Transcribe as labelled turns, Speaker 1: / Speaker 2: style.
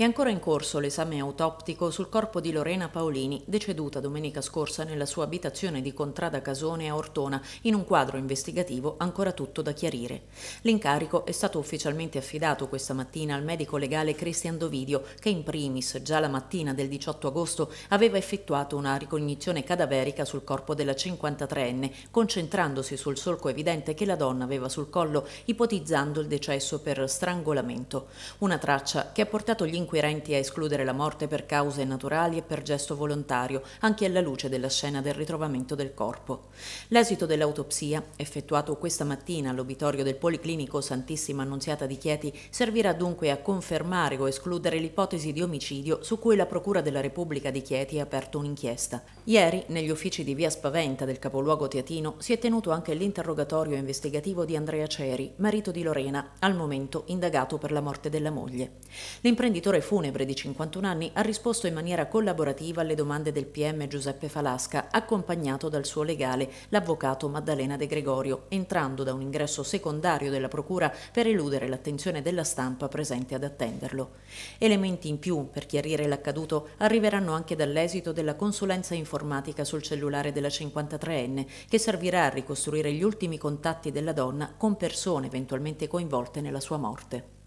Speaker 1: È ancora in corso l'esame autoptico sul corpo di Lorena Paolini, deceduta domenica scorsa nella sua abitazione di Contrada Casone a Ortona, in un quadro investigativo ancora tutto da chiarire. L'incarico è stato ufficialmente affidato questa mattina al medico legale Cristian Dovidio, che in primis già la mattina del 18 agosto aveva effettuato una ricognizione cadaverica sul corpo della 53enne, concentrandosi sul solco evidente che la donna aveva sul collo, ipotizzando il decesso per strangolamento. Una traccia che ha portato gli inquirenti inquirenti a escludere la morte per cause naturali e per gesto volontario, anche alla luce della scena del ritrovamento del corpo. L'esito dell'autopsia, effettuato questa mattina all'obitorio del Policlinico Santissima Annunziata di Chieti, servirà dunque a confermare o escludere l'ipotesi di omicidio su cui la Procura della Repubblica di Chieti ha aperto un'inchiesta. Ieri, negli uffici di via Spaventa del capoluogo teatino, si è tenuto anche l'interrogatorio investigativo di Andrea Ceri, marito di Lorena, al momento indagato per la morte della moglie. L'imprenditore L'autore funebre di 51 anni ha risposto in maniera collaborativa alle domande del PM Giuseppe Falasca, accompagnato dal suo legale, l'avvocato Maddalena De Gregorio, entrando da un ingresso secondario della Procura per eludere l'attenzione della stampa presente ad attenderlo. Elementi in più per chiarire l'accaduto arriveranno anche dall'esito della consulenza informatica sul cellulare della 53enne, che servirà a ricostruire gli ultimi contatti della donna con persone eventualmente coinvolte nella sua morte.